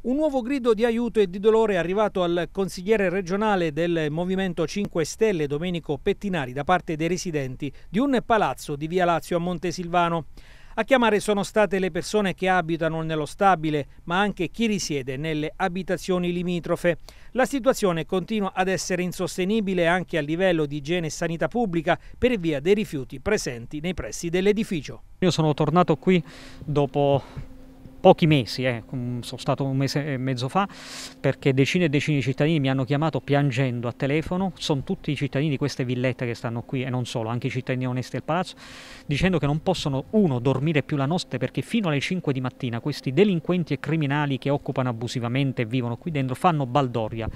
Un nuovo grido di aiuto e di dolore è arrivato al consigliere regionale del Movimento 5 Stelle Domenico Pettinari da parte dei residenti di un palazzo di Via Lazio a Montesilvano. A chiamare sono state le persone che abitano nello stabile, ma anche chi risiede nelle abitazioni limitrofe. La situazione continua ad essere insostenibile anche a livello di igiene e sanità pubblica per via dei rifiuti presenti nei pressi dell'edificio. Io sono tornato qui dopo pochi mesi, eh, sono stato un mese e mezzo fa, perché decine e decine di cittadini mi hanno chiamato piangendo a telefono, sono tutti i cittadini di queste villette che stanno qui e non solo, anche i cittadini onesti del palazzo, dicendo che non possono, uno, dormire più la notte perché fino alle 5 di mattina questi delinquenti e criminali che occupano abusivamente e vivono qui dentro fanno baldoria.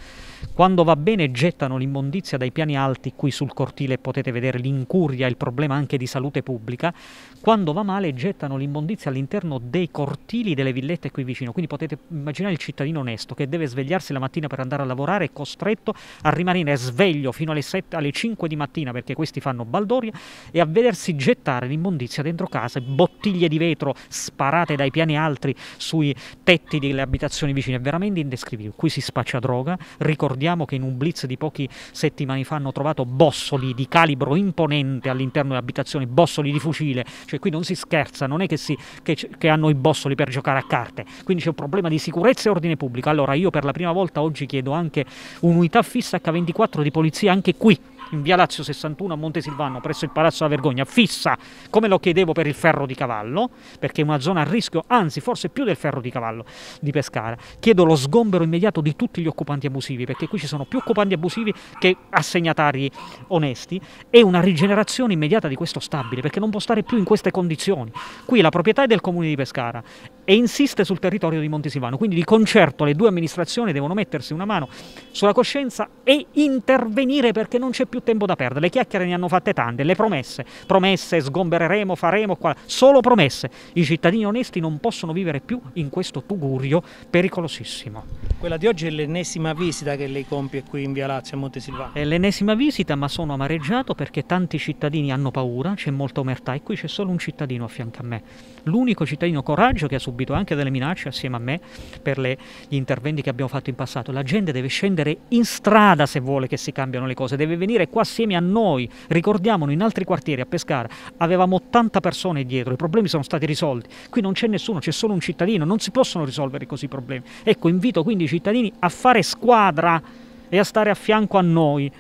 Quando va bene gettano l'immondizia dai piani alti qui sul cortile, potete vedere l'incuria, il problema anche di salute pubblica, quando va male gettano l'immondizia all'interno dei cortili locali delle villette qui vicino, quindi potete immaginare il cittadino onesto che deve svegliarsi la mattina per andare a lavorare, è costretto a rimanere sveglio fino alle, 7, alle 5 di mattina perché questi fanno baldoria e a vedersi gettare l'immondizia dentro casa, bottiglie di vetro sparate dai piani altri sui tetti delle abitazioni vicine, è veramente indescrivibile. Qui si spaccia droga, ricordiamo che in un blitz di pochi settimane fa hanno trovato bossoli di calibro imponente all'interno delle abitazioni, bossoli di fucile, cioè qui non si scherza, non è che, si, che, che hanno i bossoli per giocare giocare a carte. Quindi c'è un problema di sicurezza e ordine pubblico. Allora io per la prima volta oggi chiedo anche un'unità fissa H24 di polizia anche qui in via Lazio 61 a Montesilvano presso il Palazzo della Vergogna, fissa come lo chiedevo per il ferro di cavallo, perché è una zona a rischio, anzi forse più del ferro di cavallo di Pescara. Chiedo lo sgombero immediato di tutti gli occupanti abusivi, perché qui ci sono più occupanti abusivi che assegnatari onesti e una rigenerazione immediata di questo stabile, perché non può stare più in queste condizioni. Qui la proprietà è del comune di Pescara e insiste sul territorio di Montesilvano, quindi di concerto le due amministrazioni devono mettersi una mano sulla coscienza e intervenire perché non c'è più tempo da perdere. Le chiacchiere ne hanno fatte tante, le promesse, promesse, sgombereremo, faremo, qua, solo promesse. I cittadini onesti non possono vivere più in questo tugurio pericolosissimo. Quella di oggi è l'ennesima visita che lei compie qui in Via Lazio a Monte Montesilvano. È l'ennesima visita, ma sono amareggiato perché tanti cittadini hanno paura, c'è molta omertà e qui c'è solo un cittadino a fianco a me. L'unico cittadino coraggio che ha subito anche delle minacce assieme a me per le, gli interventi che abbiamo fatto in passato. La gente deve scendere in strada se vuole che si cambiano le cose, deve venire quartiere qua assieme a noi, ricordiamolo in altri quartieri a Pescara avevamo 80 persone dietro, i problemi sono stati risolti, qui non c'è nessuno, c'è solo un cittadino, non si possono risolvere così i problemi. Ecco, invito quindi i cittadini a fare squadra e a stare a fianco a noi.